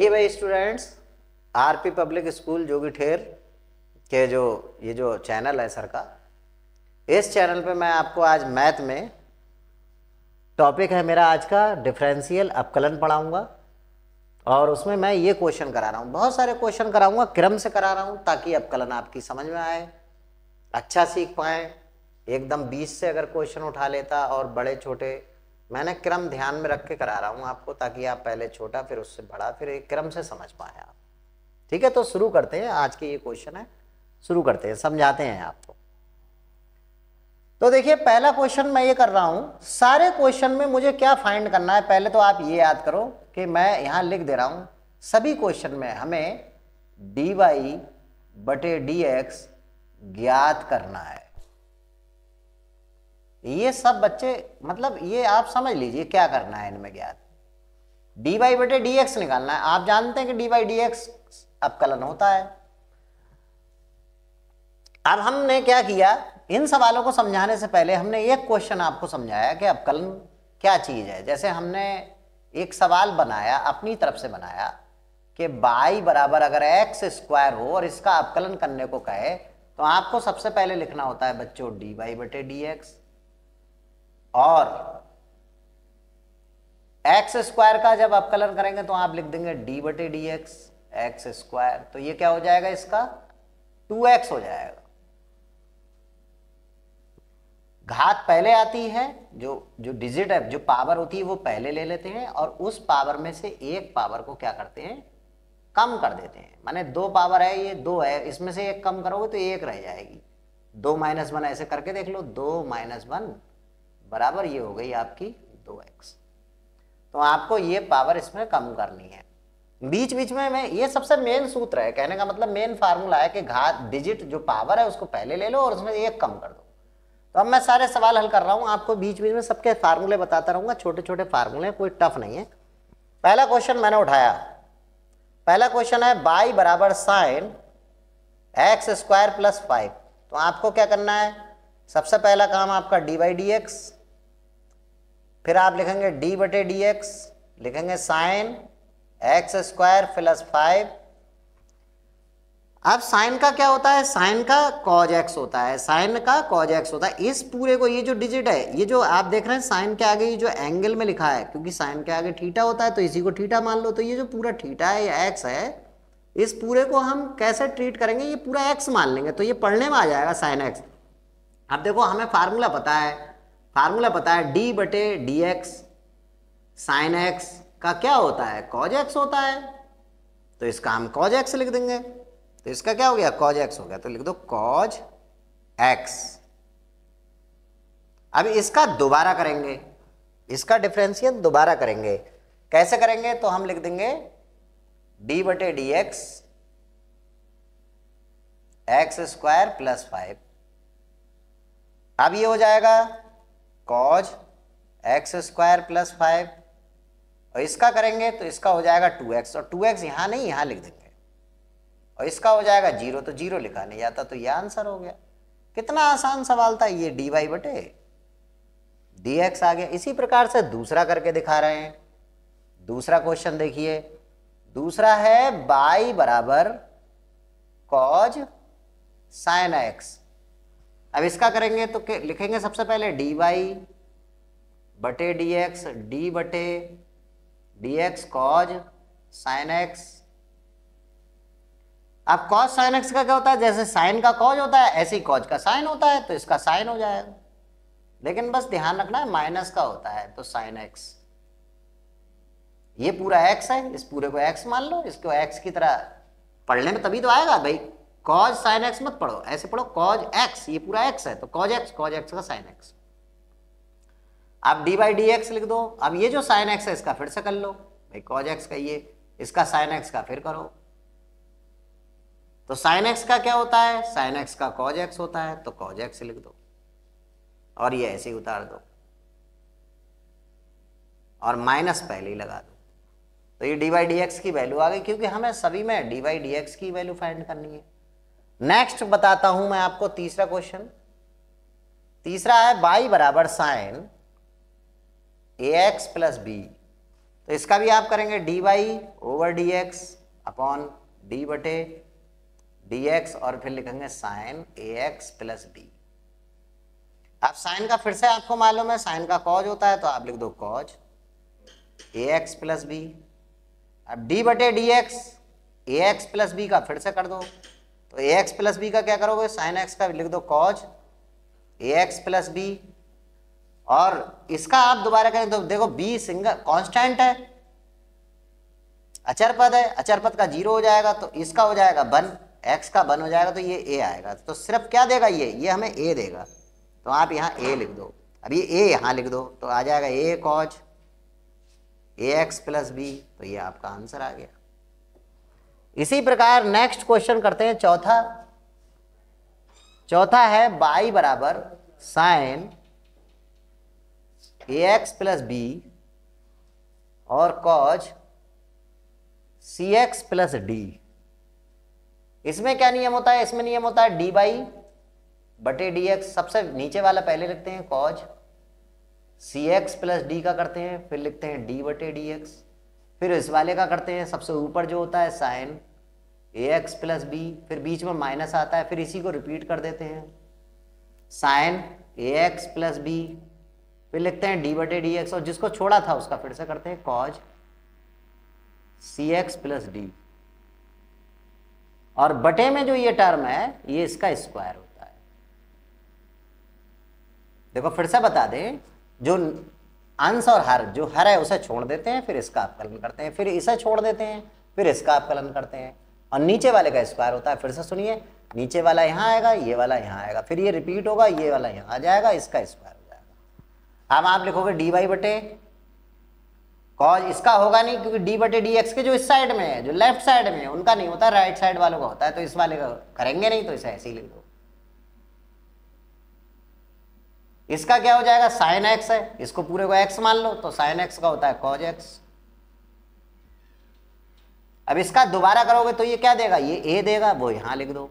ये भाई students RP public school जोगी ठेर के जो ये जो चैनल है सर का इस चैनल पे मैं आपको आज मैथ में टॉपिक है मेरा आज का डिफरेंशियल अपकलन पढ़ाऊंगा और उसमें मैं ये क्वेश्चन करा रहा हूँ बहुत सारे क्वेश्चन कराऊंगा क्रम से करा रहा हूँ ताकि अपकलन आपकी समझ में आए अच्छा सीख पाएँ एकदम बीस से अगर क्वेश्चन उठा लेता और बड़े छोटे मैंने क्रम ध्यान में रख के करा रहा हूँ आपको ताकि आप पहले छोटा फिर उससे बड़ा फिर एक क्रम से समझ पाए आप ठीक है तो शुरू करते हैं आज के ये क्वेश्चन है शुरू करते हैं समझाते हैं आपको तो देखिए पहला क्वेश्चन मैं ये कर रहा हूं सारे क्वेश्चन में मुझे क्या फाइंड करना है पहले तो आप ये याद करो कि मैं यहां लिख दे रहा हूं सभी क्वेश्चन में हमें डी वाई बटे डी एक्स ज्ञात करना है ये सब बच्चे मतलब ये आप समझ लीजिए क्या करना है इनमें ज्ञात डी वाई बटे डी एक्स निकालना है आप जानते हैं कि डी वाई डी एक्स अपकलन होता है अब हमने क्या किया इन सवालों को समझाने से पहले हमने एक क्वेश्चन आपको समझाया कि अपकलन क्या चीज है जैसे हमने एक सवाल बनाया अपनी तरफ से बनाया कि बाई बराबर अगर एक्स स्क्वायर हो और इसका अपकलन करने को कहे तो आपको सबसे पहले लिखना होता है बच्चों डी वाई बटे डी एक्स और एक्स स्क्वायर का जब आप कलर करेंगे तो आप लिख देंगे डी बटे डी एक्स एक्स स्क्वायर तो ये क्या हो जाएगा इसका टू एक्स हो जाएगा घात पहले आती है जो जो डिजिट है जो पावर होती है वो पहले ले लेते हैं और उस पावर में से एक पावर को क्या करते हैं कम कर देते हैं माने दो पावर है ये दो है इसमें से एक कम करोगे तो एक रह जाएगी दो माइनस वन ऐसे करके देख लो दो माइनस वन बराबर ये हो गई आपकी दो एक्स तो आपको ये पावर इसमें कम करनी है बीच बीच में मैं ये सबसे मेन सूत्र है कहने का मतलब मेन फार्मूला है कि घात डिजिट जो पावर है उसको पहले ले लो और उसमें एक कम कर दो तो अब मैं सारे सवाल हल कर रहा हूँ आपको बीच बीच में सबके फार्मूले बताता रहूँगा छोटे छोटे फार्मूले कोई टफ नहीं है पहला क्वेश्चन मैंने उठाया पहला क्वेश्चन है बाई बराबर sine X square plus five तो आपको क्या करना है सबसे पहला काम आपका डी बाई डी एक्स फिर आप लिखेंगे डी बटे डी एक्स लिखेंगे sine X square plus five अब साइन का क्या होता है साइन का कॉज एक्स होता है साइन का कॉज एक्स होता है इस पूरे को ये जो डिजिट है ये जो आप देख रहे हैं साइन के आगे ये जो एंगल में लिखा है क्योंकि साइन के आगे ठीठा होता है तो इसी को ठीठा मान लो तो ये जो पूरा ठीठा है या एक्स है इस पूरे को हम कैसे ट्रीट करेंगे ये पूरा एक्स मान लेंगे तो ये पढ़ने में आ जाएगा साइन एक्स अब देखो हमें फार्मूला पता है फार्मूला पता है डी बटे डी एक्स साइन एक्स का क्या होता है कॉज एक्स होता है तो इसका हम कॉज एक्स लिख देंगे तो इसका क्या हो गया कॉज एक्स हो गया तो लिख दो कॉज एक्स अब इसका दोबारा करेंगे इसका डिफ्रेंशियल दोबारा करेंगे कैसे करेंगे तो हम लिख देंगे डी बटे D x X square plus five अब ये हो जाएगा cos X square plus five और इसका करेंगे तो इसका हो जाएगा टू एक्स और टू एक्स यहाँ नहीं यहाँ लिख देंगे और इसका हो जाएगा जीरो तो जीरो लिखा नहीं जाता तो यह आंसर हो गया कितना आसान सवाल था ये डी वाई बटे डी एक्स आ गया इसी प्रकार से दूसरा करके दिखा रहे हैं दूसरा क्वेश्चन देखिए दूसरा है बाई बराबर कॉज साइन एक्स अब इसका करेंगे तो लिखेंगे सबसे पहले डी वाई बटे डी एक्स डी बटे D X cos sine X अब कॉज साइन एक्स का क्या होता है जैसे साइन का कॉज होता है ऐसे ही कॉज का साइन होता है तो इसका साइन हो जाएगा लेकिन बस ध्यान रखना है माइनस का होता है तो साइन एक्स ये पूरा एक्स है इस पूरे को एक्स मान लो इसको एक्स की तरह पढ़ने में तभी तो आएगा भाई कॉज साइन एक्स मत पढ़ो ऐसे पढ़ो कॉज एक्स ये पूरा एक्स है तो कॉज एक्स कॉज एक्स का साइन एक्स आप डी बाई डी एक्स लिख दो अब ये जो साइन एक्स है इसका फिर से कर लो भाई कॉज एक्स का ये इसका साइन एक्स का फिर करो तो साइन एक्स का क्या होता है साइन एक्स का कॉज एक्स होता है तो कॉज एक्स लिख दो और ये ऐसे ही उतार दो और माइनस पहले ही लगा दो तो ये डी बाई डी एक्स की वैल्यू आ गई क्योंकि हमें सभी में डी बाई डी एक्स की वैल्यू फाइंड करनी है नेक्स्ट बताता हूं मैं आपको तीसरा क्वेश्चन तीसरा है बाई बराबर साइन ए एक्स प्लस बी तो इसका भी आप करेंगे D Y over D X upon D बटे डी एक्स और फिर लिखेंगे साइन ए एक्स प्लस बी आप साइन का फिर से आपको मालूम है साइन का कॉज होता है तो आप लिख दो cos a x plus b अब डी बटे D x a x plus b का फिर से कर दो तो ए एक्स प्लस बी का क्या करोगे साइन एक्स का लिख दो cos a x plus b और इसका आप दोबारा करें तो देखो बी सिंगल कॉन्स्टेंट है अचर पद है अचर पद का जीरो हो जाएगा तो इसका हो जाएगा बन एक्स का वन हो जाएगा तो ये ए आएगा तो सिर्फ क्या देगा ये ये हमें ए देगा तो आप यहाँ ए लिख दो अब ये ए यहाँ लिख दो तो आ जाएगा a cos a x plus B तो ये आपका आंसर आ गया इसी प्रकार नेक्स्ट क्वेश्चन करते हैं चौथा चौथा है बाई बराबर साइन ए एक्स प्लस बी और cos c x plus d इसमें क्या नियम होता है इसमें नियम होता है डी बाई बटे डी एक्स सबसे नीचे वाला पहले लिखते हैं cos c x plus d का करते हैं फिर लिखते हैं डी बटे डी एक्स फिर इस वाले का करते हैं सबसे ऊपर जो होता है साइन ए एक्स प्लस बी फिर बीच में माइनस आता है फिर इसी को रिपीट कर देते हैं साइन ए एक्स प्लस बी फिर लिखते हैं डी बटे डी एक्स और जिसको छोड़ा था उसका फिर से करते हैं cos c x plus d और बटे में जो ये टर्म है ये इसका स्क्वायर होता है देखो फिर से बता दें जो अंश और हर जो हर है उसे छोड़ देते हैं फिर इसका अपकलन करते हैं फिर इसे छोड़ देते हैं फिर इसका अपकलन करते हैं और नीचे वाले का स्क्वायर होता है फिर से सुनिए नीचे वाला यहाँ आएगा ये वाला यहाँ आएगा फिर ये रिपीट होगा ये वाला यहाँ आ जाएगा इसका स्क्वायर हो जाएगा अब आप लिखोगे डी वाई बटे कॉज इसका होगा नहीं क्योंकि डी बटे डी एक्स के जो इस साइड में है जो लेफ्ट साइड में है उनका नहीं होता राइट साइड वालों का होता है तो इस वाले का करेंगे नहीं तो इसे ऐसे ही लिख दो इसका क्या हो जाएगा साइन एक्स है इसको पूरे को एक्स मान लो तो साइन एक्स का होता है कॉज एक्स अब इसका दोबारा करोगे तो ये क्या देगा ये ए देगा वो यहां लिख दो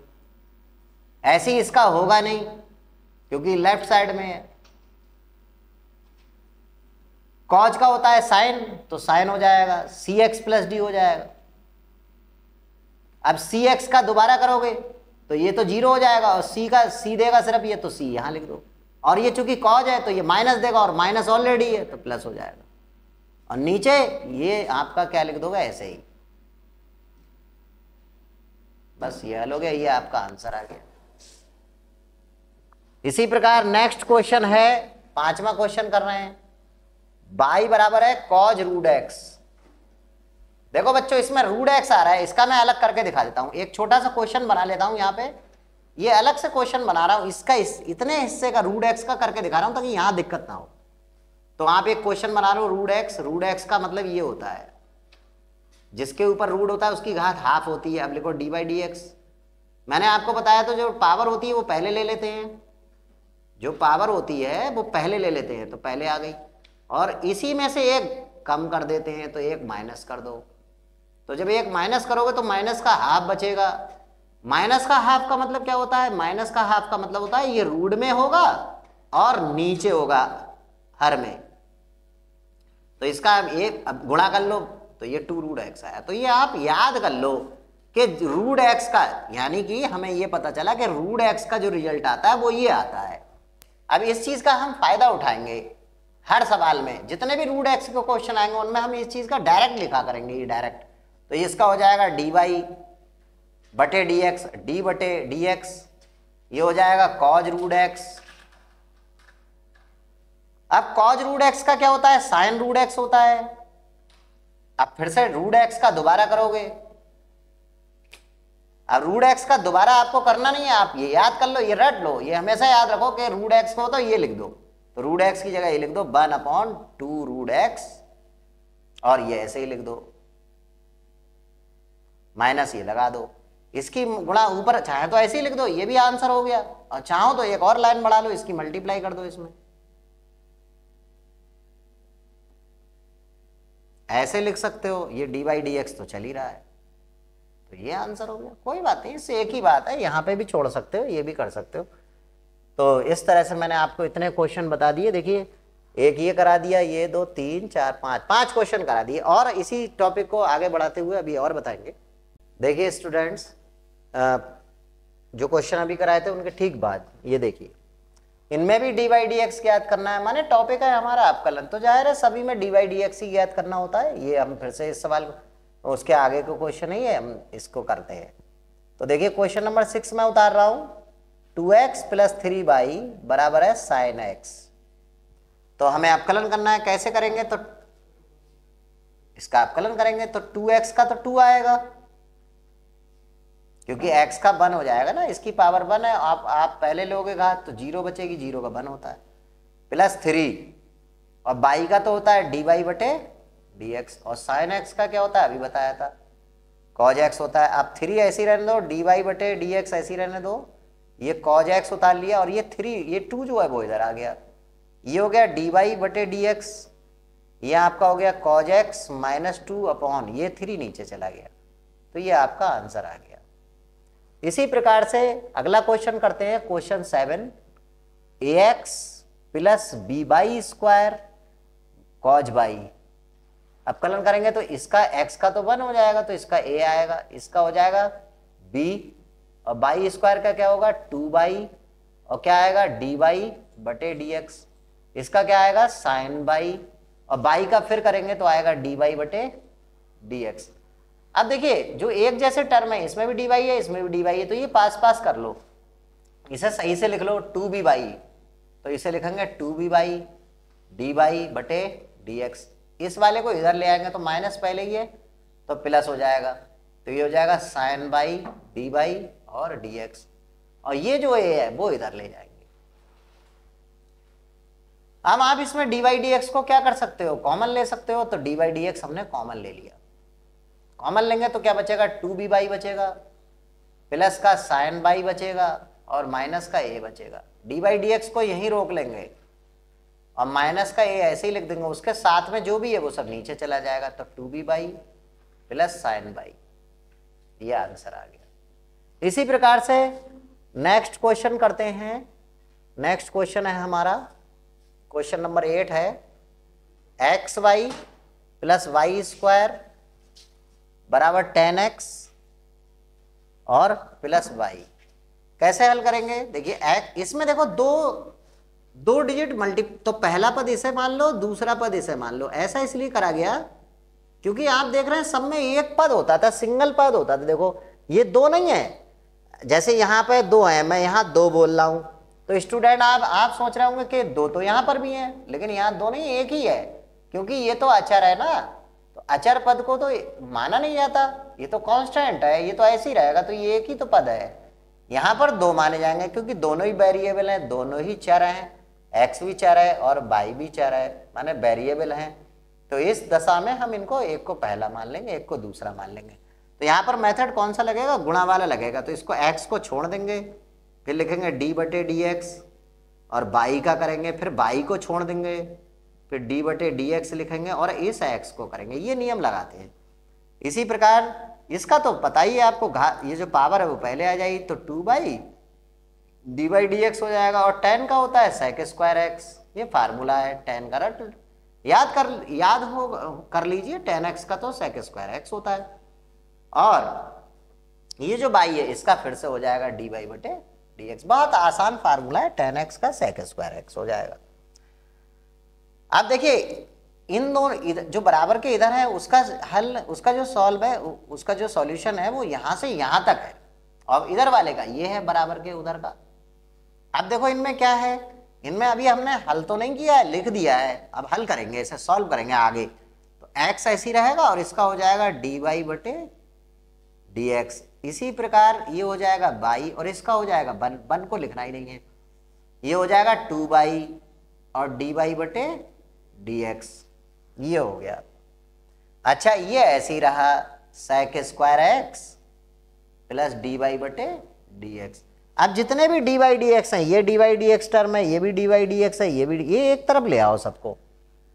ऐसे ही इसका होगा नहीं क्योंकि लेफ्ट साइड में है कॉज का होता है साइन तो साइन हो जाएगा सी एक्स प्लस डी हो जाएगा अब सी एक्स का दोबारा करोगे तो ये तो जीरो हो जाएगा और सी का सी देगा सिर्फ ये तो सी यहां लिख दो और ये चूंकि कॉज है तो ये माइनस देगा और माइनस ऑलरेडी है तो प्लस हो जाएगा और नीचे ये आपका क्या लिख दोगे ऐसे ही बस ये हल हो गया ये आपका आंसर आ गया इसी प्रकार नेक्स्ट क्वेश्चन है पांचवा क्वेश्चन कर रहे हैं बाई बराबर है कॉज रूड एक्स देखो बच्चों इसमें रूड एक्स आ रहा है इसका मैं अलग करके दिखा देता हूं एक छोटा सा क्वेश्चन बना लेता हूं यहां पे ये अलग से क्वेश्चन बना रहा हूँ इसका इस, इतने हिस्से का रूड एक्स का करके दिखा रहा हूँ ताकि यहाँ दिक्कत ना हो तो आप एक क्वेश्चन बना रहे हो रूड एक्स रूड एक्स का मतलब ये होता है जिसके ऊपर रूड होता है उसकी घात हाफ होती है अब लिखो डी बाई डी एक्स मैंने आपको बताया तो जो पावर होती है वो पहले ले लेते हैं जो पावर होती है वो पहले ले लेते हैं तो पहले आ गई और इसी में से एक कम कर देते हैं तो एक माइनस कर दो तो जब एक माइनस करोगे तो माइनस का हाफ बचेगा माइनस का हाफ का मतलब क्या होता है माइनस का हाफ का मतलब होता है ये रूड में होगा और नीचे होगा हर में तो इसका ये अब गुणा कर लो तो ये टू रूड एक्स आया तो ये आप याद कर लो कि रूड एक्स का यानी कि हमें ये पता चला कि रूड एक्स का जो रिजल्ट आता है वो ये आता है अब इस चीज़ का हम फायदा उठाएंगे हर सवाल में जितने भी रूड एक्स के क्वेश्चन आएंगे उनमें हम इस चीज़ का डायरेक्ट लिखा करेंगे ये डायरेक्ट तो इसका हो जाएगा डी वाई बटे डी एक्स डी बटे डी एक्स ये हो जाएगा कॉज रूड एक्स अब कॉज रूड एक्स का क्या होता है साइन रूड एक्स होता है अब फिर से रूड एक्स का दोबारा करोगे अब रूड एक्स का दोबारा आपको करना नहीं है आप ये याद कर लो ये रट लो ये हमेशा याद रखो कि रूड एक्स को तो ये लिख दो तो रूड एक्स की जगह ये लिख दो one upon two root x और ये ऐसे ही लिख दो माइनस ये लगा दो इसकी गुणा ऊपर चाहे तो ऐसे ही लिख दो ये भी आंसर हो गया और चाहो तो एक और लाइन बढ़ा लो इसकी मल्टीप्लाई कर दो इसमें ऐसे लिख सकते हो ये डी बाई डी एक्स तो चल ही रहा है तो ये आंसर हो गया कोई बात नहीं इससे एक ही बात है यहाँ पे भी छोड़ सकते हो ये भी कर सकते हो तो इस तरह से मैंने आपको इतने क्वेश्चन बता दिए देखिए एक ये करा दिया ये दो तीन चार पाँच पांच क्वेश्चन करा दिए और इसी टॉपिक को आगे बढ़ाते हुए अभी और बताएंगे देखिए स्टूडेंट्स जो क्वेश्चन अभी कराए थे उनके ठीक बाद ये देखिए इनमें भी डी वाई डी एक्स ज्ञात करना है माने टॉपिक है हमारा आपकलन तो जाहिर है सभी में डी वाई डी एक्स ही ज्ञात करना होता है ये हम फिर से इस सवाल उसके आगे का क्वेश्चन ही है हम इसको करते हैं तो देखिए क्वेश्चन नंबर सिक्स में उतार रहा हूँ two x plus three y बराबर है साइन एक्स तो हमें आपकलन करना है कैसे करेंगे तो इसका आपकलन करेंगे तो टू एक्स का तो टू आएगा क्योंकि एक्स का वन हो जाएगा ना इसकी पावर वन है आप आप पहले लोगे घात तो जीरो बचेगी जीरो का वन होता है प्लस थ्री और बाई का तो होता है डी वाई बटे डी एक्स और साइन एक्स का क्या होता है अभी बताया था कॉज एक्स होता है आप थ्री ऐसी रहने दो डी वाई बटे डी एक्स ऐसी रहने दो ये कॉज एक्स उतार लिया और ये थ्री ये टू जो है वो इधर आ गया ये हो गया डी वाई बटे डी एक्स ये आपका हो गया cos x minus two upon ये थ्री नीचे चला गया तो ये आपका आंसर आ गया इसी प्रकार से अगला क्वेश्चन करते हैं question seven a x plus b y square cos y अवकलन करेंगे तो इसका x का तो वन हो जाएगा तो इसका a आएगा इसका हो जाएगा b और बाई स्क्वायर का क्या होगा टू बाई और क्या आएगा डी बाई बटे डी एक्स इसका क्या आएगा साइन बाई और बाई का फिर करेंगे तो आएगा डी बाई बटे डी एक्स अब देखिए जो एक जैसे टर्म है इसमें भी डी वाई है इसमें भी डी वाई है तो ये पास पास कर लो इसे सही से लिख लो टू बी वाई तो इसे लिखेंगे two b y d Y बटे डी एक्स इस वाले को इधर ले आएंगे तो माइनस पहले ही है तो प्लस हो जाएगा तो ये हो जाएगा साइन बाई डी बाई और डी एक्स और ये जो ए है वो इधर ले जाएंगे अब आप इसमें डी वाई डी एक्स को क्या कर सकते हो कॉमन ले सकते हो तो डी वाई डी एक्स हमने कॉमन ले लिया कॉमन लेंगे तो क्या बचेगा टू बी बाई बचेगा प्लस का साइन बाई बचेगा और माइनस का ए बचेगा डी बाई डी एक्स को यहीं रोक लेंगे और माइनस का ए ऐसे ही लिख देंगे उसके साथ में जो भी है वो सब नीचे चला जाएगा तो two b y plus sine y ये आंसर आ गया इसी प्रकार से नेक्स्ट क्वेश्चन करते हैं नेक्स्ट क्वेश्चन है हमारा क्वेश्चन नंबर एट है x y plus y square बराबर टेन एक्स और प्लस वाई कैसे हल करेंगे देखिए इसमें देखो दो दो डिजिट मल्टी तो पहला पद इसे मान लो दूसरा पद इसे मान लो ऐसा इसलिए करा गया क्योंकि आप देख रहे हैं सब में एक पद होता था सिंगल पद होता था देखो ये दो नहीं है जैसे यहाँ पे दो है मैं यहाँ दो बोल रहा हूँ तो स्टूडेंट आप आप सोच रहे होंगे कि दो तो यहाँ पर भी हैं लेकिन यहाँ दो नहीं एक ही है क्योंकि ये तो अचर है ना अचर पद को तो माना नहीं जाता ये तो कांस्टेंट है ये तो ऐसे ही रहेगा तो ये एक ही तो पद है यहाँ पर दो माने जाएंगे क्योंकि दोनों ही वेरिएबल हैं दोनों ही चर हैं एक्स भी चर है और बाई भी चर है माने वेरिएबल हैं तो इस दशा में हम इनको एक को पहला मान लेंगे एक को दूसरा मान लेंगे तो यहाँ पर मेथड कौन सा लगेगा गुणा वाला लगेगा तो इसको एक्स को छोड़ देंगे फिर लिखेंगे डी बटे डी एक्स और बाई का करेंगे फिर बाई को छोड़ देंगे फिर डी बटे डी एक्स लिखेंगे और इस x को करेंगे ये नियम लगाते हैं इसी प्रकार इसका तो पता ही है आपको ये जो पावर है वो पहले आ जाएगी तो two y d by D x हो जाएगा और टेन का होता है सेक स्क्वायर एक्स ये फार्मूला है टेन का रट याद कर याद हो कर लीजिए टेन एक्स का तो सेक स्क्वायर एक्स होता है और ये जो बाई है इसका फिर से हो जाएगा डी बाई बटे डी एक्स बहुत आसान फार्मूला है टेन एक्स का सेक स्क्वायर एक्स हो जाएगा अब देखिए इन दोनों जो बराबर के इधर है उसका हल उसका जो सॉल्व है उसका जो सॉल्यूशन है वो यहाँ से यहाँ तक है और इधर वाले का ये है बराबर के उधर का अब देखो इनमें क्या है इनमें अभी हमने हल तो नहीं किया है लिख दिया है अब हल करेंगे इसे सॉल्व करेंगे आगे तो एक्स ऐसी रहेगा और इसका हो जाएगा डी वाई बटे डी एक्स इसी प्रकार ये हो जाएगा बाई और इसका हो जाएगा बन वन को लिखना ही नहीं है ये हो जाएगा टू बाई और डी बाई बटे डी एक्स ये हो गया अच्छा ये ऐसे ही रहा sec square x plus d Y बटे डी एक्स अब जितने भी डी वाई डी एक्स हैं ये D Y D x term है ये भी डी वाई डी एक्स है ये भी ये एक तरफ ले आओ सबको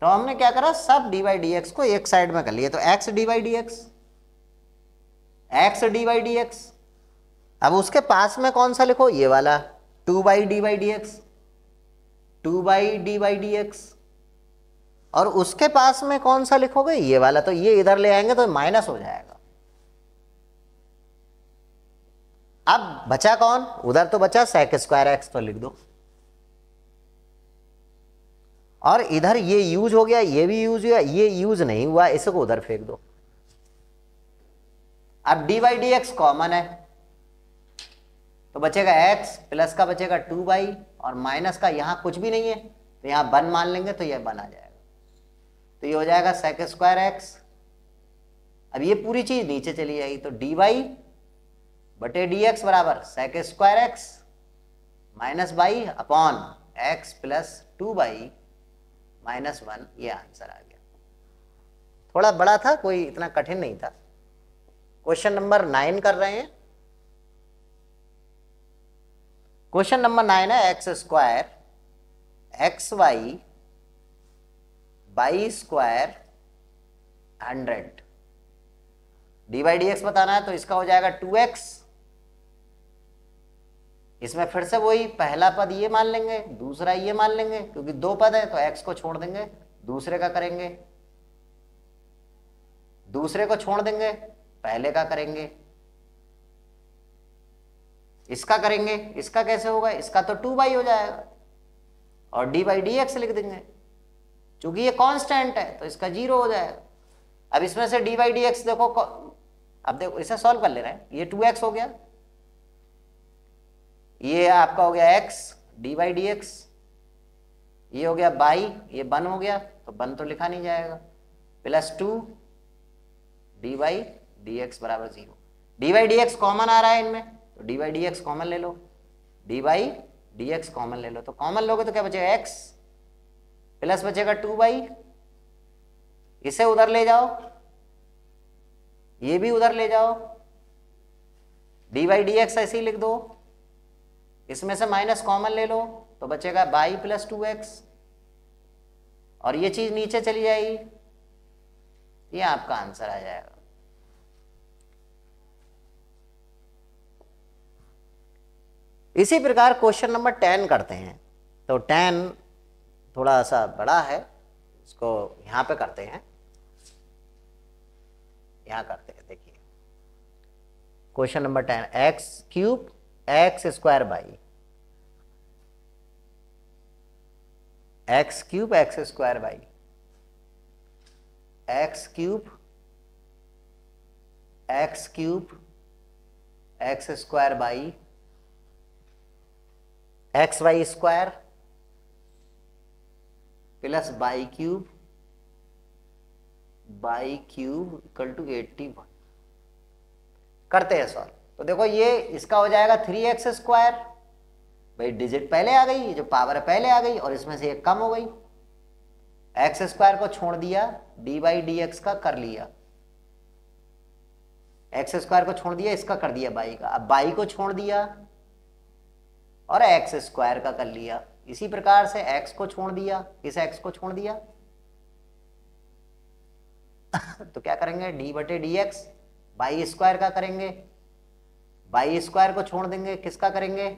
तो हमने क्या करा सब डी वाई डी एक्स को एक साइड में कर लिया तो x d Y D x x d Y D x अब उसके पास में कौन सा लिखो ये वाला two y d Y D x two y d Y D x और उसके पास में कौन सा लिखोगे ये वाला तो ये इधर ले आएंगे तो माइनस हो जाएगा अब बचा कौन उधर तो बचा सेक स्क्वायर एक्स तो लिख दो और इधर ये यूज हो गया ये भी यूज हुआ ये यूज नहीं हुआ इसको उधर फेंक दो अब डी डी एक्स कॉमन है तो बचेगा एक्स प्लस का बचेगा टू बाई और माइनस का यहां कुछ भी नहीं है तो यहां वन मान लेंगे तो यह बन आ जाएगा तो ये हो जाएगा सेक स्क्वायर एक्स अब ये पूरी चीज नीचे चली जाएगी तो डी वाई बटे डी एक्स बराबर sec square x minus y upon x plus two y minus one ये आंसर आ गया थोड़ा बड़ा था कोई इतना कठिन नहीं था क्वेश्चन नंबर नाइन कर रहे हैं क्वेश्चन नंबर नाइन है x square x y y square hundred d by D x बताना है तो इसका हो जाएगा टू एक्स इसमें फिर से वही पहला पद ये मान लेंगे दूसरा ये मान लेंगे क्योंकि दो पद है तो एक्स को छोड़ देंगे दूसरे का करेंगे दूसरे को छोड़ देंगे पहले का करेंगे इसका करेंगे इसका कैसे होगा इसका तो टू बाई हो जाएगा और डी बाई डी एक्स लिख देंगे क्योंकि ये कांस्टेंट है तो इसका जीरो हो जाएगा अब इसमें से डी बाई डी एक्स देखो अब देखो इसे सॉल्व कर ले रहे हैं ये टू एक्स हो गया ये आपका हो गया x d by D x ये हो गया बाई ये वन हो गया तो वन तो लिखा नहीं जाएगा plus two d by D x बराबर zero d by D x common आ रहा है इनमें तो d by D x common ले लो d by D x common ले लो तो कॉमन लोगे तो क्या बचेगा एक्स प्लस बचेगा टू बाई इसे उधर ले जाओ ये भी उधर ले जाओ डी बाई डी एक्स ऐसे ही लिख दो इसमें से माइनस कॉमन ले लो तो बचेगा बाई प्लस टू एक्स और ये चीज नीचे चली जाएगी ये आपका आंसर आ जाएगा इसी प्रकार क्वेश्चन नंबर टेन करते हैं तो टेन थोड़ा सा बड़ा है इसको यहाँ पे करते हैं यहाँ करते हैं देखिए question number ten x cube x square y x cube x square y x cube x cube x square y x y square plus y cube y cube equal to eighty one करते हैं solve तो देखो ये इसका हो जाएगा three x square भाई digit पहले आ गई जो पावर है पहले आ गई और इसमें से एक कम हो गई एक्स स्क्वायर को छोड़ दिया डी बाई डी एक्स का कर लिया एक्स स्क्वायर को छोड़ दिया इसका कर दिया बाई का अब बाई को छोड़ दिया और एक्स स्क्वायर का कर लिया इसी प्रकार से x को छोड़ दिया इस x को छोड़ दिया तो क्या करेंगे d बटे डी एक्स बाई स्क्वायर का करेंगे बाई स्क्वायर को छोड़ देंगे किसका करेंगे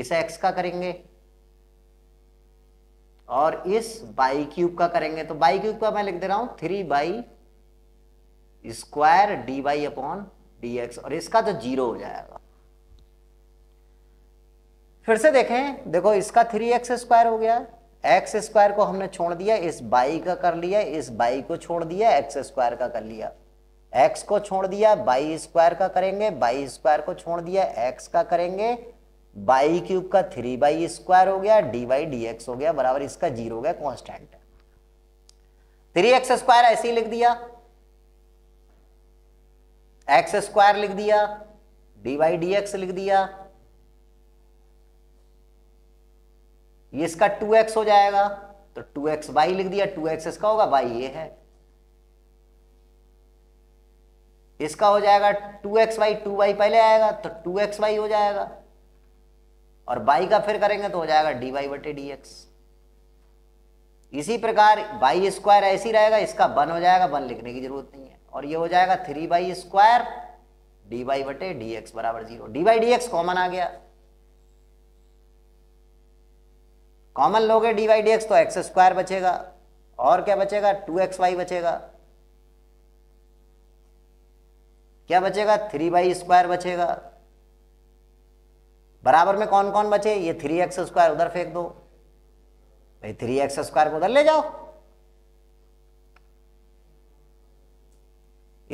इस x का करेंगे और इस बाई क्यूब का करेंगे तो बाई क्यूब का मैं लिख दे रहा हूं three y square d y upon d x और इसका तो जीरो हो जाएगा फिर से देखें देखो इसका थ्री एक्स स्क्वायर हो गया एक्स स्क्वायर को हमने छोड़ दिया इस बाई का कर लिया इस बाई को छोड़ दिया एक्स स्क्वायर का कर लिया एक्स को छोड़ दिया बाई स्क्वायर का करेंगे बाई स्क्वायर को छोड़ दिया एक्स का करेंगे बाई क्यूब का थ्री बाई स्क्वायर हो गया डी बाई डी एक्स हो गया बराबर इसका जीरो हो गया कॉन्स्टेंट थ्री एक्स स्क्वायर ऐसे ही लिख दिया एक्स स्क्वायर लिख दिया डी बाई डी एक्स लिख दिया ये इसका टू एक्स हो जाएगा तो टू एक्स वाई लिख दिया टू एक्स इसका होगा वाई ये है इसका हो जाएगा two x y two y पहले आएगा तो टू एक्स वाई हो जाएगा और बाई का फिर करेंगे तो हो जाएगा dy वाई बटे डी इसी प्रकार बाई स्क्वायर ऐसी रहेगा इसका वन हो जाएगा वन लिखने की जरूरत नहीं है और ये हो जाएगा three y square d Y बटे डी एक्स बराबर zero d Y D x common आ गया कॉमन लोगे डी वाई डी एक्स तो एक्स स्क्वायर बचेगा और क्या बचेगा टू एक्स वाई बचेगा क्या बचेगा थ्री वाई स्क्वायर बचेगा बराबर में कौन कौन बचे ये थ्री एक्स स्क्वायर उधर फेंक दो भाई थ्री एक्स स्क्वायर को उधर ले जाओ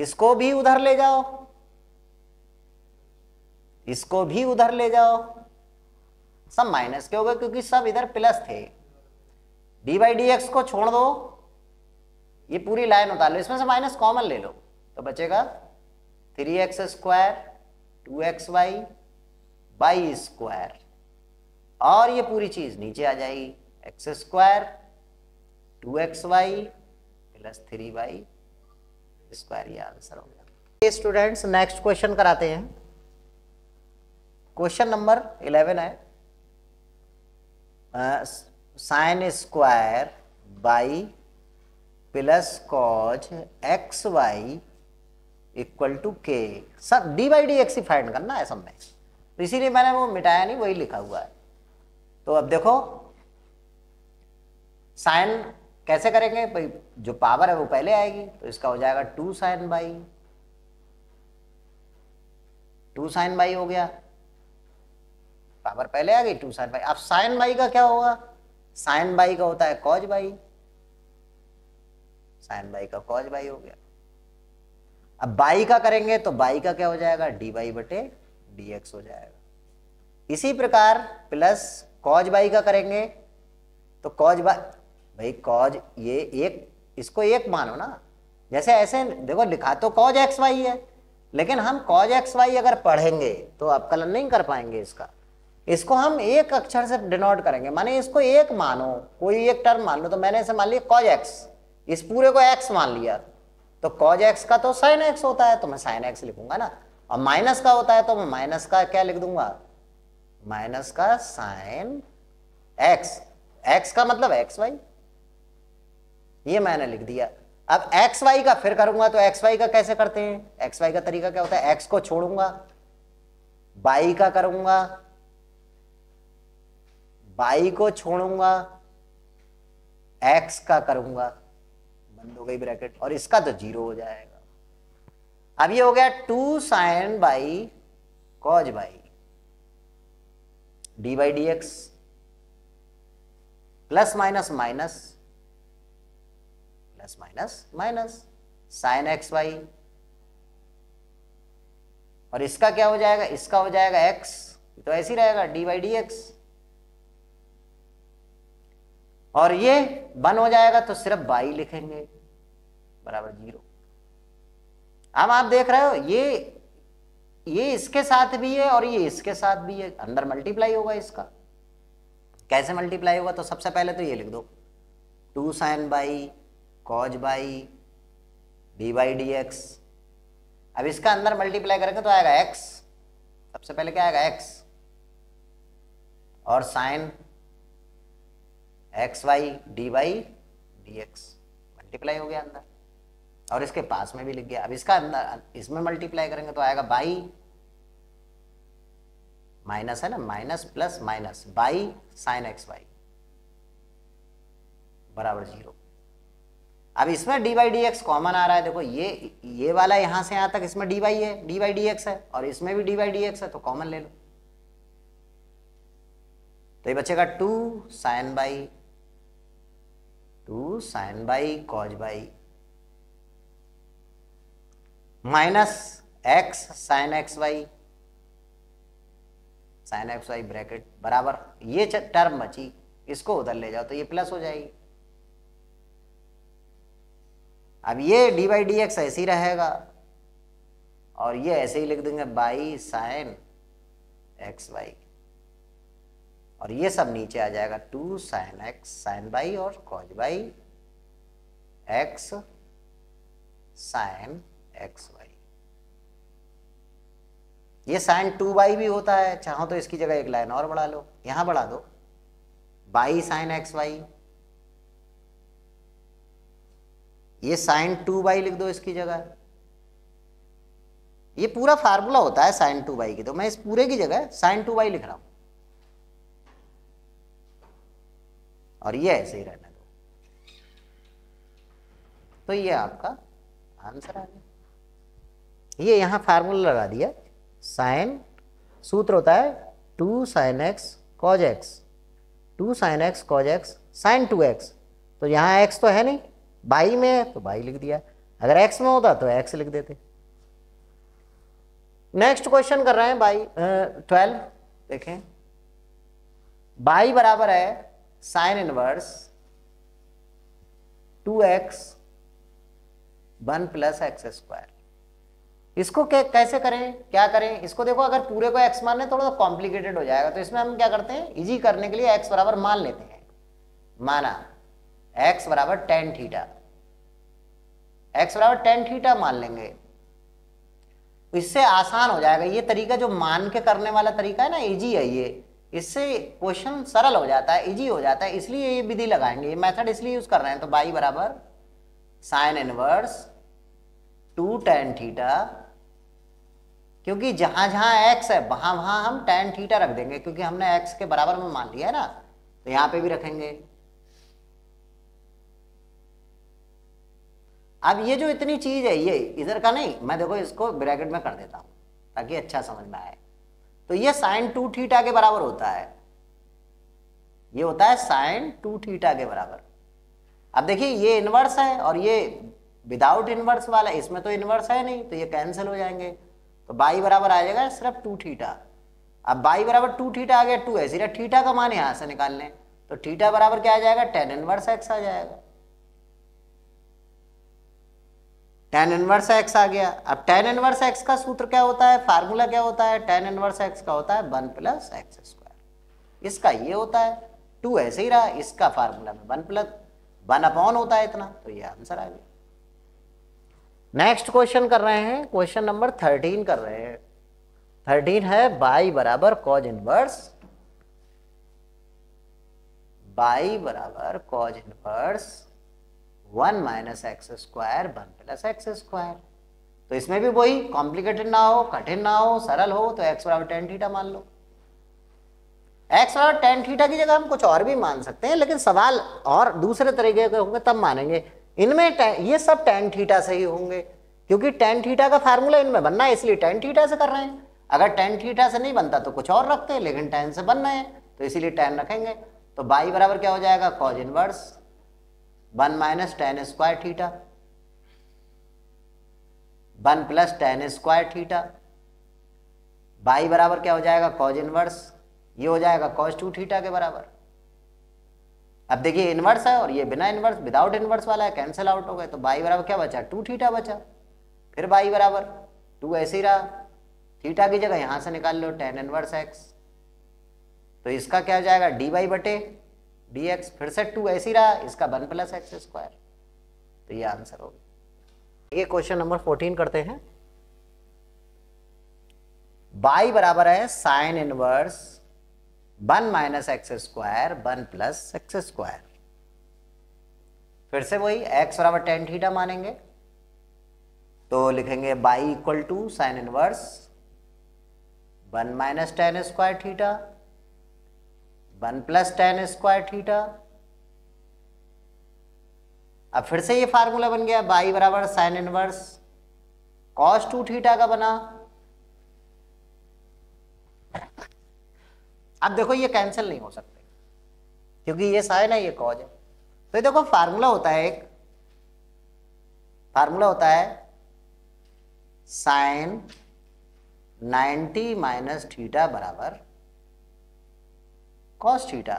इसको भी उधर ले जाओ इसको भी उधर ले जाओ सब माइनस के हो गए क्योंकि सब इधर प्लस थे डी बाई डी एक्स को छोड़ दो ये पूरी लाइन उतार लो इसमें से माइनस कॉमन ले लो तो बचेगा three x square two x y y square और ये पूरी चीज नीचे आ जाएगी x square two x y plus three y square ये आंसर हो गया स्टूडेंट्स नेक्स्ट क्वेश्चन कराते हैं क्वेश्चन नंबर इलेवन है sine square y plus cos x y equal to के सब डी बाई डी एक्स ही फाइंड करना है सब में तो इसीलिए मैंने वो मिटाया नहीं वही लिखा हुआ है तो अब देखो साइन कैसे करेंगे भाई जो पावर है वो पहले आएगी तो इसका हो जाएगा two sine y two sine y हो गया पावर पहले आ गई टू साइन बाई अब साइन बाई का क्या होगा साइन बाई का होता है कॉज बाई साइन बाई का कॉज बाई हो गया अब बाई का करेंगे तो बाई का क्या हो जाएगा डी बाई बटे डी एक्स हो जाएगा इसी प्रकार प्लस कॉज बाई का करेंगे तो कॉज बाई भाई कॉज ये एक इसको एक मानो ना जैसे ऐसे देखो लिखा तो कॉज एक्स वाई है लेकिन हम कॉज एक्स वाई अगर पढ़ेंगे तो कलन नहीं कर पाएंगे इसका इसको हम एक अक्षर से डिनोट करेंगे माने इसको एक मानो कोई एक टर्म मान लो तो मैंने इसे मान लिया कॉज एक्स इस पूरे को एक्स मान लिया तो कॉज एक्स का तो साइन एक्स होता है तो मैं साइन एक्स लिखूंगा ना और माइनस का होता है तो मैं माइनस का क्या लिख दूंगा माइनस का साइन एक्स एक्स का मतलब एक्स वाई ये मैंने लिख दिया अब एक्स वाई का फिर करूंगा तो एक्स वाई का कैसे करते हैं एक्स वाई का तरीका क्या होता है एक्स को छोड़ूंगा बाई का करूंगा बाई को छोड़ूंगा एक्स का करूंगा बंद हो गई ब्रैकेट और इसका तो जीरो हो जाएगा अब ये हो गया two sine y cos y d by D x plus minus minus plus minus minus sine x y और इसका क्या हो जाएगा इसका हो जाएगा एक्स तो ऐसे ही रहेगा डी बाई डी एक्स और ये वन हो जाएगा तो सिर्फ बाई लिखेंगे बराबर जीरो अब आप देख रहे हो ये ये इसके साथ भी है और ये इसके साथ भी है अंदर मल्टीप्लाई होगा इसका कैसे मल्टीप्लाई होगा तो सबसे पहले तो ये लिख दो two sine y cos y d by D x अब इसका अंदर मल्टीप्लाई करेंगे तो आएगा एक्स सबसे पहले क्या आएगा एक्स और sine x y d Y D x multiply हो गया अंदर और इसके पास में भी लिख गया अब इसका अंदर इसमें मल्टीप्लाई करेंगे तो आएगा बाई माइनस है ना minus plus minus y sine x y बराबर जीरो अब इसमें d Y D x common आ रहा है देखो ये ये वाला यहां से यहां तक इसमें डी वाई है डी वाई डी एक्स है और इसमें भी डी वाई डी एक्स है तो कॉमन ले लो तो ये बचेगा two sine y two sine y cos y minus x sine x y sine x y bracket बराबर ये टर्म बची इसको उधर ले जाओ तो ये प्लस हो जाएगी अब ये डी बाई डी एक्स ऐसे ही रहेगा और ये ऐसे ही लिख देंगे बाई साइन एक्स वाई और ये सब नीचे आ जाएगा two sine x sine y और cos y x sine x y ये साइन टू बाई भी होता है चाहो तो इसकी जगह एक लाइन और बढ़ा लो यहां बढ़ा दो बाई साइन एक्स वाई ये साइन टू बाई लिख दो इसकी जगह ये पूरा फार्मूला होता है साइन टू बाई की तो मैं इस पूरे की जगह साइन टू बाई लिख रहा हूं और ये ऐसे ही रहने दो तो ये आपका आंसर आ गया ये यहां फार्मूला लगा दिया साइन सूत्र होता है two sine x cos x two sine x cos x sine two x तो यहां एक्स तो है नहीं बाई में है तो बाई लिख दिया अगर एक्स में होता तो एक्स लिख देते नेक्स्ट क्वेश्चन कर रहे हैं बाई ट्वेल्व देखें बाई बराबर है sine inverse two x one plus x square इसको कैसे करें क्या करें इसको देखो अगर पूरे को एक्स लें थोड़ा कॉम्प्लिकेटेड हो जाएगा तो इसमें हम क्या करते हैं इजी करने के लिए एक्स बराबर मान लेते हैं माना एक्स बराबर टेन थीटा एक्स बराबर टेन थीटा मान लेंगे इससे आसान हो जाएगा ये तरीका जो मान के करने वाला तरीका है ना इजी है ये इससे क्वेश्चन सरल हो जाता है इजी हो जाता है इसलिए ये विधि लगाएंगे ये मेथड इसलिए यूज कर रहे हैं तो बाई बराबर sine inverse two tan theta क्योंकि जहां जहां एक्स है वहां वहां हम टेन थीटा रख देंगे क्योंकि हमने एक्स के बराबर में मान लिया है ना तो यहां पे भी रखेंगे अब ये जो इतनी चीज है ये इधर का नहीं मैं देखो इसको ब्रैकेट में कर देता हूं ताकि अच्छा समझ में आए तो ये साइन टू थीटा के बराबर होता है ये होता है साइन टू थीटा के बराबर अब देखिए ये इन्वर्स है और ये विदाउट इनवर्स वाला इसमें तो इन्वर्स है नहीं तो ये कैंसिल हो जाएंगे तो बाई बराबर आ जाएगा सिर्फ टू थीटा अब बाई बराबर टू थीटा आ गया टू है सीधा थीटा का मान यहाँ से निकाल लें तो थीटा बराबर क्या आ जाएगा टेन इन्वर्स एक्स आ जाएगा टेन इनवर्स एक्स आ गया अब टेन इनवर्स एक्स का सूत्र क्या होता है फार्मूला क्या होता है टेन इनवर्स एक्स का होता है वन प्लस एक्स स्क्वायर इसका ये होता है टू ऐसे ही रहा इसका फार्मूला में वन प्लस वन अपॉन होता है इतना तो ये आंसर आ गया नेक्स्ट क्वेश्चन कर रहे हैं क्वेश्चन नंबर थर्टीन कर रहे हैं थर्टीन है बाई बराबर कॉज इनवर्स बाई बराबर cos inverse one minus x square one plus x square तो इसमें भी वही कॉम्प्लिकेटेड ना हो कठिन ना हो सरल हो तो एक्स बराबर टेन थीटा मान लो एक्स बराबर टेन थीटा की जगह हम कुछ और भी मान सकते हैं लेकिन सवाल और दूसरे तरीके के होंगे तब मानेंगे इनमें ये सब टेन थीटा से ही होंगे क्योंकि टेन थीटा का फार्मूला इनमें बनना है इसलिए टेन थीटा से कर रहे हैं अगर टेन थीटा से नहीं बनता तो कुछ और रखते हैं लेकिन टेन से बनना है तो इसीलिए टेन रखेंगे तो बाई बराबर क्या हो जाएगा cos inverse one minus tan square theta one plus tan square theta y बराबर क्या हो जाएगा कॉज इनवर्स ये हो जाएगा कॉज टू थीटा के बराबर अब देखिए इनवर्स है और ये बिना इनवर्स विदाउट इनवर्स वाला है कैंसिल आउट हो गए तो बाई बराबर क्या बचा टू थीटा बचा फिर बाई बराबर टू ऐसे रहा थीटा की जगह यहां से निकाल लो टेन इनवर्स एक्स तो इसका क्या हो जाएगा डी बाई बटे डी एक्स फिर से टू ऐसी रहा इसका वन प्लस एक्स स्क्वायर तो ये आंसर हो गया ये क्वेश्चन नंबर फोर्टीन करते हैं बाई बराबर है sine inverse one minus x square one plus x square फिर से वही x बराबर टेन थीटा मानेंगे तो लिखेंगे y equal to sine inverse one minus tan square theta one plus tan square theta अब फिर से ये फार्मूला बन गया बाई बराबर sine inverse cos two theta का बना अब देखो ये कैंसिल नहीं हो सकते क्योंकि ये साइन है ये कॉज है तो ये देखो फार्मूला होता है एक फार्मूला होता है साइन 90 माइनस थीटा बराबर कॉस थीटा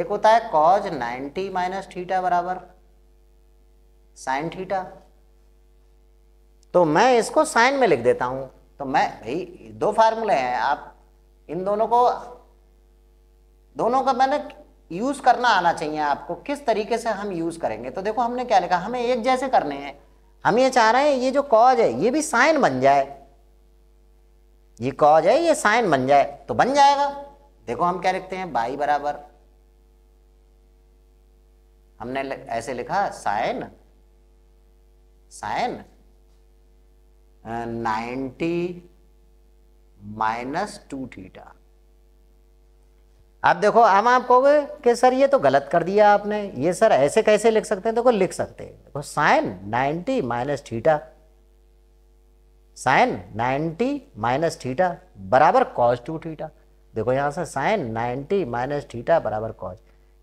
एक होता है कॉज 90 माइनस थीटा बराबर साइन थीटा तो मैं इसको साइन में लिख देता हूं तो मैं भाई दो फार्मूले हैं आप इन दोनों को दोनों का मैंने यूज करना आना चाहिए आपको किस तरीके से हम यूज करेंगे तो देखो हमने क्या लिखा हमें एक जैसे करने हैं हम ये चाह रहे हैं ये जो कॉज है ये भी साइन बन जाए ये कॉज है ये साइन बन जाए तो बन जाएगा देखो हम क्या लिखते हैं बाई बराबर हमने ऐसे लिखा sine sine ninety minus two theta आप देखो हम आप कहोगे कि सर ये तो गलत कर दिया आपने ये सर ऐसे कैसे लिख सकते हैं देखो लिख सकते हैं देखो sine ninety minus theta sine ninety minus theta बराबर कॉस टू थीटा देखो यहाँ से साइन 90 माइनस थीटा बराबर कॉज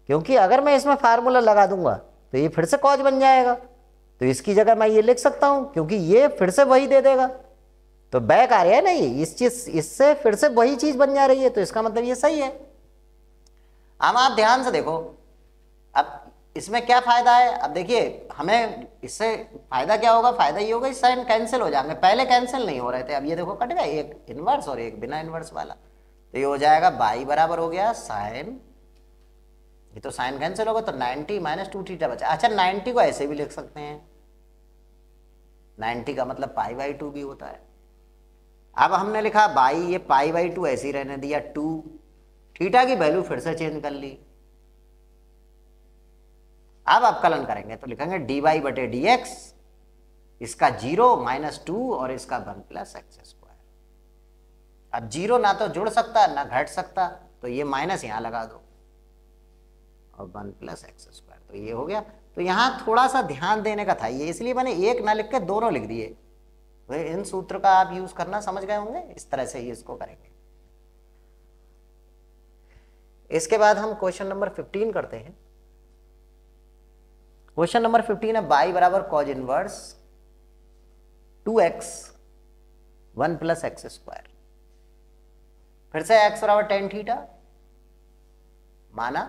क्योंकि अगर मैं इसमें फार्मूला लगा दूंगा तो ये फिर से कॉज बन जाएगा तो इसकी जगह मैं ये लिख सकता हूँ क्योंकि ये फिर से वही दे देगा तो बैक आ रहा है ना ये इस चीज इससे फिर से वही चीज बन जा रही है तो इसका मतलब ये सही है अब आप ध्यान से देखो अब इसमें क्या फायदा है अब देखिए हमें इससे फायदा क्या होगा फायदा ये होगा इस साइन कैंसिल हो जाएंगे पहले कैंसिल नहीं हो रहे थे अब ये देखो कट गया एक इन्वर्स और एक बिना इन्वर्स वाला तो ये हो जाएगा बाई बराबर हो गया साइन ये तो साइन कैंसिल होगा तो 90 माइनस टू थीटा बचा अच्छा 90 को ऐसे भी लिख सकते हैं 90 का मतलब पाई बाई टू भी होता है अब हमने लिखा बाई ये पाई बाई टू ऐसे ही रहने दिया टू थीटा की वैल्यू फिर से चेंज कर ली अब अवकलन करेंगे तो लिखेंगे डी वाई बटे डी एक्स इसका जीरो माइनस टू और इसका वन प्लस एक्स स्क्वायर अब जीरो ना तो जुड़ सकता ना घट सकता तो ये माइनस यहाँ लगा दो और वन प्लस एक्स स्क्वायर तो ये हो गया तो यहाँ थोड़ा सा ध्यान देने का था ये इसलिए मैंने एक ना लिख के दोनों लिख दिए तो इन सूत्र का आप यूज करना समझ गए होंगे इस तरह से इसको करेंगे इसके बाद हम क्वेश्चन नंबर फिफ्टीन करते हैं क्वेश्चन नंबर फिफ्टीन है बाई बराबर cos inverse two x one plus x square फिर से एक्स बराबर टेन थीटा माना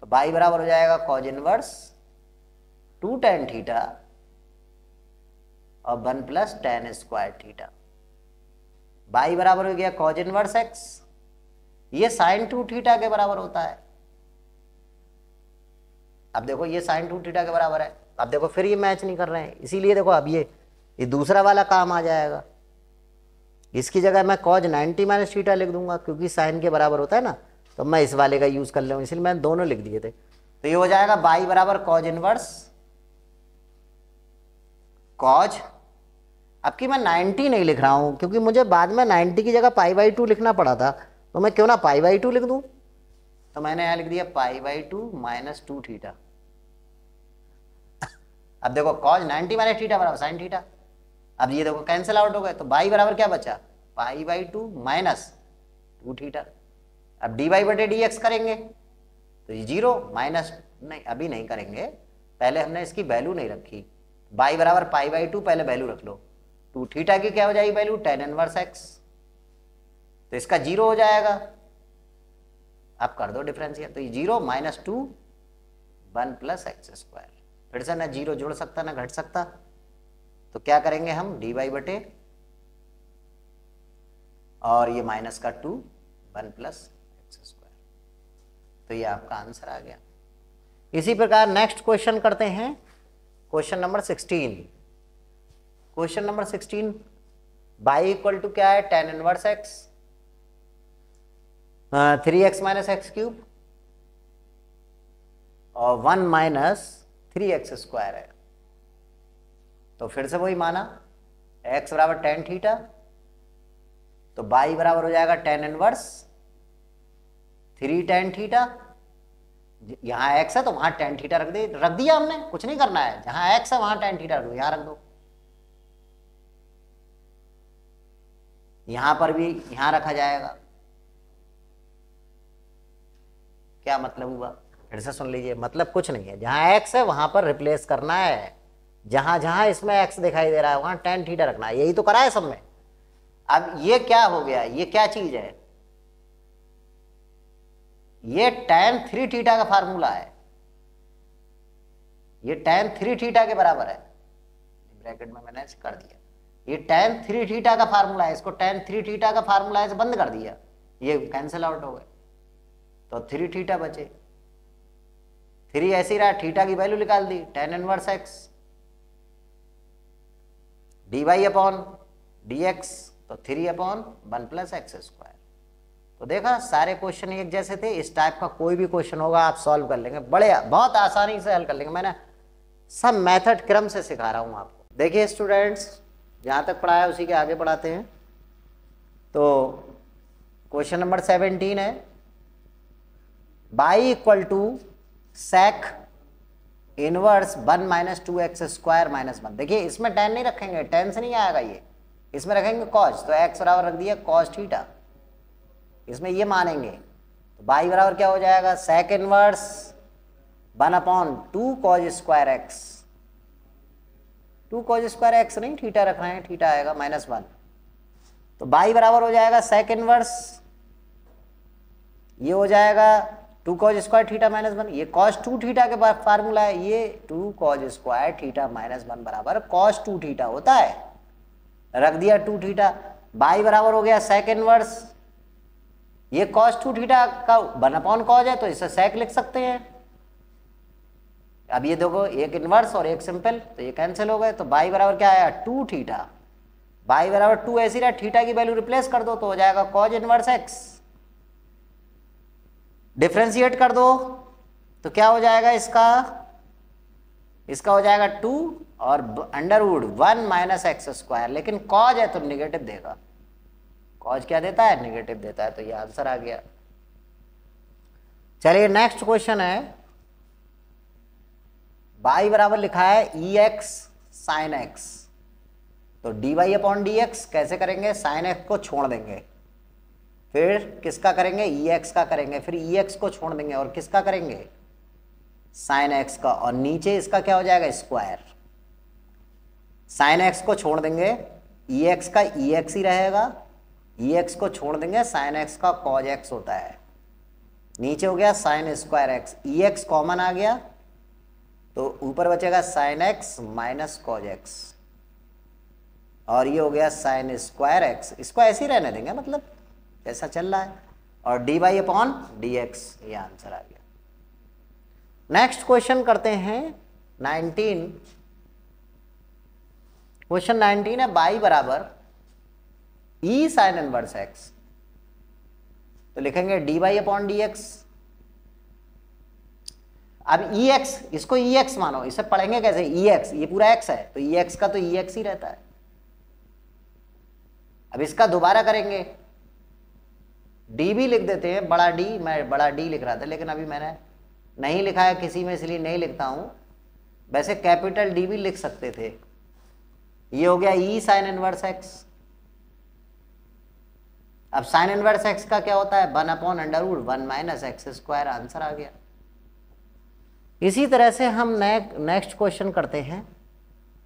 तो बाई बराबर हो जाएगा cos inverse two tan theta और one plus tan square theta y बराबर हो गया कॉज इनवर्स एक्स ये साइन टू थीटा के बराबर होता है अब देखो ये साइन टू थीटा के बराबर है अब देखो फिर ये मैच नहीं कर रहे हैं इसीलिए देखो अब ये ये दूसरा वाला काम आ जाएगा इसकी जगह मैं कॉज 90 माइनस थीटा लिख दूंगा क्योंकि साइन के बराबर होता है ना तो मैं इस वाले का यूज़ कर लूँ इसलिए मैंने दोनों लिख दिए थे तो ये हो जाएगा बाई बराबर कॉज इनवर्स कॉज अब की मैं 90 नहीं लिख रहा हूँ क्योंकि मुझे बाद में 90 की जगह पाई बाई टू लिखना पड़ा था तो मैं क्यों ना पाई बाई टू लिख दूँ तो मैंने यहाँ लिख दिया pi by two minus two theta अब देखो कॉज 90 माइनस थीटा बराबर साइन थीटा अब ये देखो कैंसिल आउट हो गए तो बाई बराबर क्या बचा pi by two minus two theta अब डी वाई बटे डी एक्स करेंगे तो ये जीरो माइनस नहीं अभी नहीं करेंगे पहले हमने इसकी वैल्यू नहीं रखी बाई बराबर पाई बाई टू पहले वैल्यू रख लो टू थीटा की क्या हो जाएगी वैल्यू टेन इनवर्स एक्स तो इसका जीरो हो जाएगा आप कर दो डिफरेंशियल तो ये zero minus two one plus x square फिर से ना जीरो जुड़ सकता ना घट सकता तो क्या करेंगे हम डी वाई बटे और ये माइनस का two one plus x square तो ये आपका आंसर आ गया इसी प्रकार नेक्स्ट क्वेश्चन करते हैं question number sixteen question number sixteen y equal to क्या है tan inverse x three x minus x cube और one minus three x square है तो फिर से वही माना x बराबर टेन थीटा तो y बराबर हो जाएगा tan inverse three tan theta यहां x है तो वहां टेन थीटा रख दे रख दिया हमने कुछ नहीं करना है जहां x है वहां टेन थीटा रख दो यहां रख दो यहां पर भी यहां रखा जाएगा क्या मतलब हुआ फिर से सुन लीजिए मतलब कुछ नहीं है जहां x है वहां पर रिप्लेस करना है जहां जहां इसमें एक्स दिखाई दे रहा है वहां टेन थीटा रखना है यही तो करा है सब में अब ये क्या हो गया ये क्या चीज है ये टेन थ्री थीटा का फार्मूला है ये टेन थ्री थीटा के बराबर है ब्रैकेट में मैंने कर दिया ये टेन थ्री थीटा का फार्मूला है इसको टेन थ्री थीटा का फार्मूला है बंद कर दिया ये कैंसिल आउट हो गए तो थ्री थीटा बचे थ्री ऐसी रहा थीटा की वैल्यू निकाल दी tan inverse x d y upon d x तो three upon one plus x square तो देखा सारे क्वेश्चन एक जैसे थे इस टाइप का कोई भी क्वेश्चन होगा आप सॉल्व कर लेंगे बड़े बहुत आसानी से हल कर लेंगे मैंने सब मेथड क्रम से सिखा रहा हूँ आपको देखिए स्टूडेंट्स जहाँ तक पढ़ाया उसी के आगे पढ़ाते हैं तो क्वेश्चन नंबर सेवेंटीन है y equal to sec inverse one minus two x square minus one देखिए इसमें टेन नहीं रखेंगे टेन से नहीं आएगा ये इसमें रखेंगे कॉज तो एक्स बराबर रख दिया कॉज थीटा इसमें ये मानेंगे तो बाई बराबर क्या हो जाएगा sec inverse one upon two cos square x two cos square x नहीं थीटा रख रहे हैं थीटा आएगा माइनस वन तो बाई बराबर हो जाएगा सेक इनवर्स ये हो जाएगा two cos square theta minus one ये कॉज टू थीटा के फार्मूला है ये two cos square theta minus one बराबर कॉज टू थीटा होता है रख दिया टू थीटा बाई बराबर हो गया सेकेंड वर्स ये कॉज टू थीटा का वन अपॉन कॉज है तो इसे सेक लिख सकते हैं अब ये देखो एक इनवर्स और एक सिंपल तो ये कैंसिल हो गए तो बाई बराबर क्या आया टू थीटा बाई बराबर टू ऐसी थीटा की वैल्यू रिप्लेस कर दो तो हो जाएगा कॉज इनवर्स एक्स डिफ्रेंशिएट कर दो तो क्या हो जाएगा इसका इसका हो जाएगा टू और under root one minus x square लेकिन कॉज है तो निगेटिव देगा कॉज क्या देता है निगेटिव देता है तो ये आंसर आ गया चलिए नेक्स्ट क्वेश्चन है बाई बराबर लिखा है ई एक्स साइन एक्स तो d y upon d x कैसे करेंगे साइन एक्स को छोड़ देंगे फिर किसका करेंगे ई e एक्स का करेंगे फिर ई e एक्स को छोड़ देंगे और किसका करेंगे साइन एक्स का और नीचे इसका क्या हो जाएगा स्क्वायर साइन एक्स को छोड़ देंगे ई e एक्स का ई एक्स ही रहेगा ई एक्स को छोड़ देंगे साइन एक्स का कॉज एक्स होता है नीचे हो गया sine square x e x common आ गया तो ऊपर बचेगा sine x minus cos x और ये हो गया साइन स्क्वायर एक्स इसको ऐसे ही रहने देंगे मतलब ऐसा चल रहा है और d y upon d x ये आंसर आ गया नेक्स्ट क्वेश्चन करते हैं 19 क्वेश्चन 19 है बाई बराबर ई साइन इनवर्स एक्स तो लिखेंगे d y upon d x अब ई एक्स इसको ई एक्स मानो इसे पढ़ेंगे कैसे ई एक्स ये पूरा एक्स है तो ई एक्स का तो ई एक्स ही रहता है अब इसका दोबारा करेंगे डी भी लिख देते हैं बड़ा डी मैं बड़ा डी लिख रहा था लेकिन अभी मैंने नहीं लिखा है किसी में इसलिए नहीं लिखता हूँ वैसे कैपिटल डी भी लिख सकते थे ये हो गया ई साइन इनवर्स एक्स अब साइन इनवर्स एक्स का क्या होता है one upon under root one minus x square answer आ गया इसी तरह से हम नए नेक्स्ट क्वेश्चन करते हैं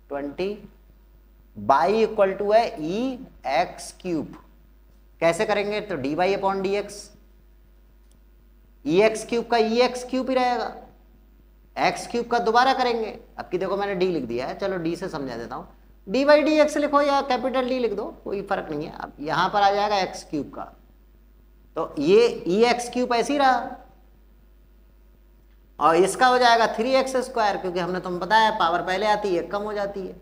ट्वेंटी बाई इक्वल टू है ई एक्स क्यूब कैसे करेंगे तो d y upon d x e x cube का ई एक्स क्यूब ही रहेगा एक्स क्यूब का दोबारा करेंगे अब की देखो मैंने डी लिख दिया है चलो डी से समझा देता हूँ डी वाई डी एक्स लिखो या कैपिटल डी लिख दो कोई फर्क नहीं है अब यहाँ पर आ जाएगा एक्स क्यूब का तो ये ई एक्स क्यूब ऐसे ही रहा और इसका हो जाएगा थ्री एक्स स्क्वायर क्योंकि हमने तुम तो बताया पावर पहले आती है कम हो जाती है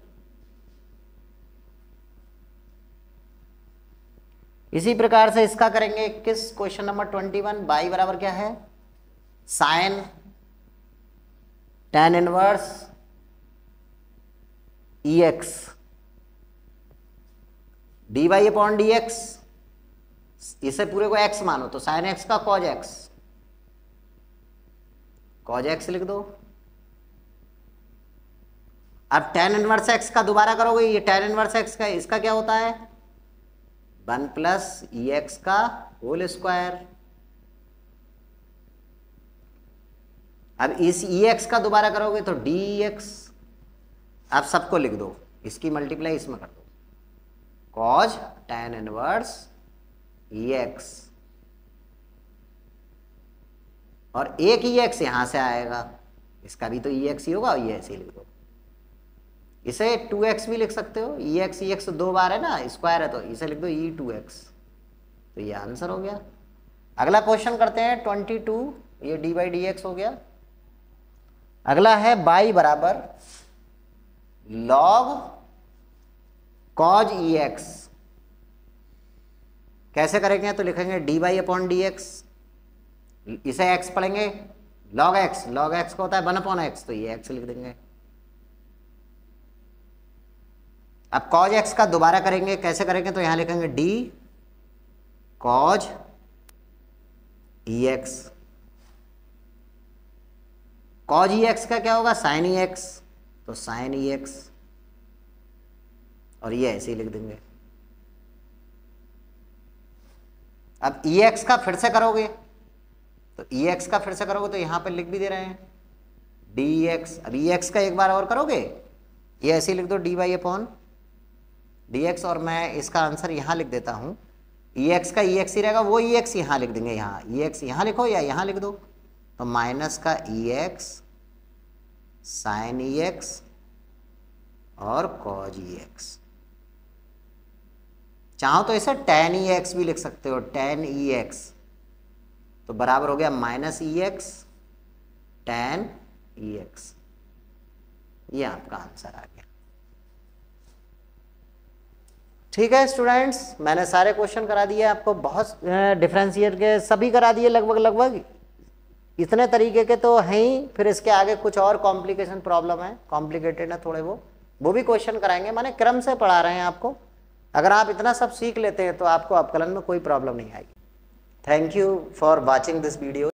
इसी प्रकार से इसका करेंगे किस question number twenty one y बराबर क्या है sine tan inverse e x d y upon d x इसे पूरे को एक्स मानो तो साइन एक्स का कॉज एक्स कॉज एक्स लिख दो अब टेन इनवर्स एक्स का दोबारा करोगे ये टेन इनवर्स एक्स का इसका क्या होता है वन प्लस ई एक्स का होल स्क्वायर अब इस ई एक्स का दोबारा करोगे तो डी एक्स आप सबको लिख दो इसकी मल्टीप्लाई इसमें कर दो cos tan inverse e x और एक ई e एक्स यहां से आएगा इसका भी तो ई e एक्स ही होगा और ये e ऐसे ही लिख दो इसे टू एक्स भी लिख सकते हो ई एक्स ई एक्स दो बार है ना स्क्वायर है तो इसे लिख दो ई टू एक्स तो ये आंसर हो गया अगला क्वेश्चन करते हैं ट्वेंटी टू ये डी बाई डी एक्स हो गया अगला है बाई बराबर लॉग कॉज ई एक्स कैसे करेंगे तो लिखेंगे d y upon d x इसे एक्स पढ़ेंगे लॉग एक्स लॉग एक्स को होता है वन अपॉन एक्स तो ये एक्स लिख देंगे अब कॉज एक्स का दोबारा करेंगे कैसे करेंगे तो यहां लिखेंगे d cos e x cos e x का क्या होगा साइन ई एक्स तो साइन ई एक्स और ये ऐसे ही लिख देंगे अब ई e एक्स का फिर से करोगे तो ई e एक्स का फिर से करोगे तो यहां पर लिख भी दे रहे हैं डी एक्स e अब ई एक्स का एक बार और करोगे ये ऐसे ही लिख दो डी वाई अपॉन dx और मैं इसका आंसर यहाँ लिख देता हूँ ई एक्स का ई एक्स ही रहेगा वो ई एक्स यहाँ लिख देंगे यहाँ ई एक्स यहाँ लिखो या यहाँ लिख दो तो माइनस का e x sine e x और कॉज ई एक्स चाहो तो इसे टेन ई एक्स भी लिख सकते हो टेन ई एक्स तो बराबर हो गया minus e x tan e x ये आपका आंसर आ गया ठीक है स्टूडेंट्स मैंने सारे क्वेश्चन करा दिए आपको बहुत डिफ्रेंसियर के सभी करा दिए लगभग लगभग इतने तरीके के तो हैं ही फिर इसके आगे कुछ और कॉम्प्लिकेशन प्रॉब्लम है कॉम्प्लिकेटेड है थोड़े वो वो भी क्वेश्चन कराएंगे माने क्रम से पढ़ा रहे हैं आपको अगर आप इतना सब सीख लेते हैं तो आपको अपकलन में कोई प्रॉब्लम नहीं आएगी thank you for watching this video